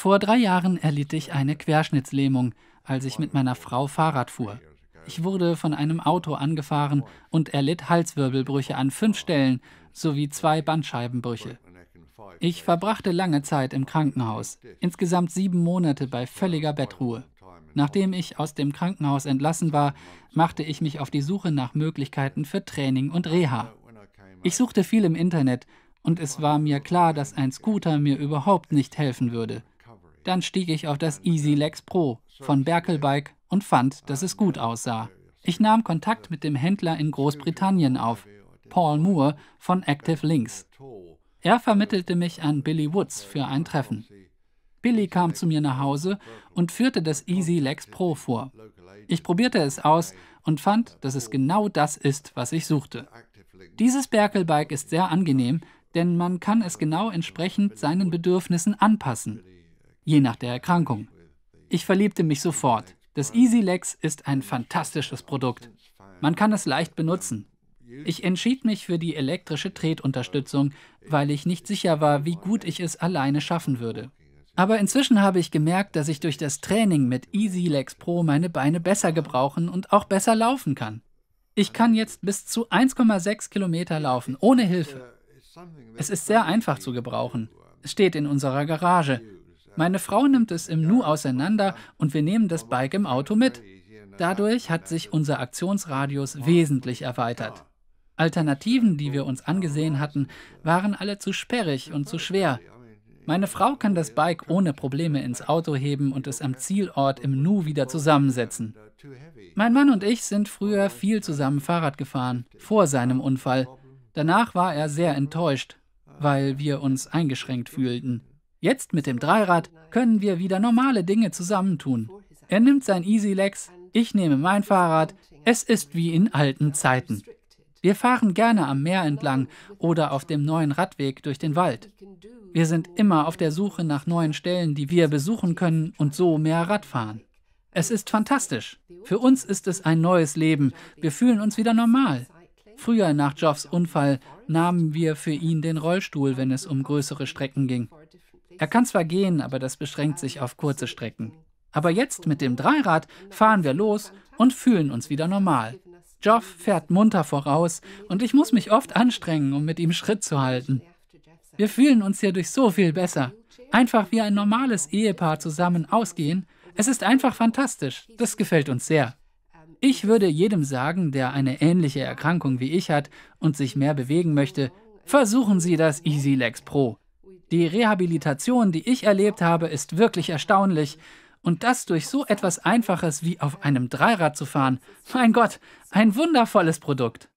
Vor drei Jahren erlitt ich eine Querschnittslähmung, als ich mit meiner Frau Fahrrad fuhr. Ich wurde von einem Auto angefahren und erlitt Halswirbelbrüche an fünf Stellen sowie zwei Bandscheibenbrüche. Ich verbrachte lange Zeit im Krankenhaus, insgesamt sieben Monate bei völliger Bettruhe. Nachdem ich aus dem Krankenhaus entlassen war, machte ich mich auf die Suche nach Möglichkeiten für Training und Reha. Ich suchte viel im Internet und es war mir klar, dass ein Scooter mir überhaupt nicht helfen würde. Dann stieg ich auf das Easy Lex Pro von Berkel Bike und fand, dass es gut aussah. Ich nahm Kontakt mit dem Händler in Großbritannien auf, Paul Moore von Active Links. Er vermittelte mich an Billy Woods für ein Treffen. Billy kam zu mir nach Hause und führte das Easy Lex Pro vor. Ich probierte es aus und fand, dass es genau das ist, was ich suchte. Dieses Berkelbike ist sehr angenehm, denn man kann es genau entsprechend seinen Bedürfnissen anpassen je nach der Erkrankung. Ich verliebte mich sofort. Das EasyLex ist ein fantastisches Produkt. Man kann es leicht benutzen. Ich entschied mich für die elektrische Tretunterstützung, weil ich nicht sicher war, wie gut ich es alleine schaffen würde. Aber inzwischen habe ich gemerkt, dass ich durch das Training mit EasyLex Pro meine Beine besser gebrauchen und auch besser laufen kann. Ich kann jetzt bis zu 1,6 Kilometer laufen, ohne Hilfe. Es ist sehr einfach zu gebrauchen. Es steht in unserer Garage meine Frau nimmt es im Nu auseinander und wir nehmen das Bike im Auto mit. Dadurch hat sich unser Aktionsradius wesentlich erweitert. Alternativen, die wir uns angesehen hatten, waren alle zu sperrig und zu schwer. Meine Frau kann das Bike ohne Probleme ins Auto heben und es am Zielort im Nu wieder zusammensetzen. Mein Mann und ich sind früher viel zusammen Fahrrad gefahren, vor seinem Unfall. Danach war er sehr enttäuscht, weil wir uns eingeschränkt fühlten. Jetzt mit dem Dreirad können wir wieder normale Dinge zusammentun. Er nimmt sein Easylex, ich nehme mein Fahrrad, es ist wie in alten Zeiten. Wir fahren gerne am Meer entlang oder auf dem neuen Radweg durch den Wald. Wir sind immer auf der Suche nach neuen Stellen, die wir besuchen können und so mehr Rad fahren. Es ist fantastisch. Für uns ist es ein neues Leben. Wir fühlen uns wieder normal. Früher nach Joffs Unfall nahmen wir für ihn den Rollstuhl, wenn es um größere Strecken ging. Er kann zwar gehen, aber das beschränkt sich auf kurze Strecken. Aber jetzt mit dem Dreirad fahren wir los und fühlen uns wieder normal. Geoff fährt munter voraus und ich muss mich oft anstrengen, um mit ihm Schritt zu halten. Wir fühlen uns hierdurch so viel besser. Einfach wie ein normales Ehepaar zusammen ausgehen. Es ist einfach fantastisch. Das gefällt uns sehr. Ich würde jedem sagen, der eine ähnliche Erkrankung wie ich hat und sich mehr bewegen möchte, versuchen Sie das EasyLex Pro. Die Rehabilitation, die ich erlebt habe, ist wirklich erstaunlich. Und das durch so etwas Einfaches wie auf einem Dreirad zu fahren. Mein Gott, ein wundervolles Produkt.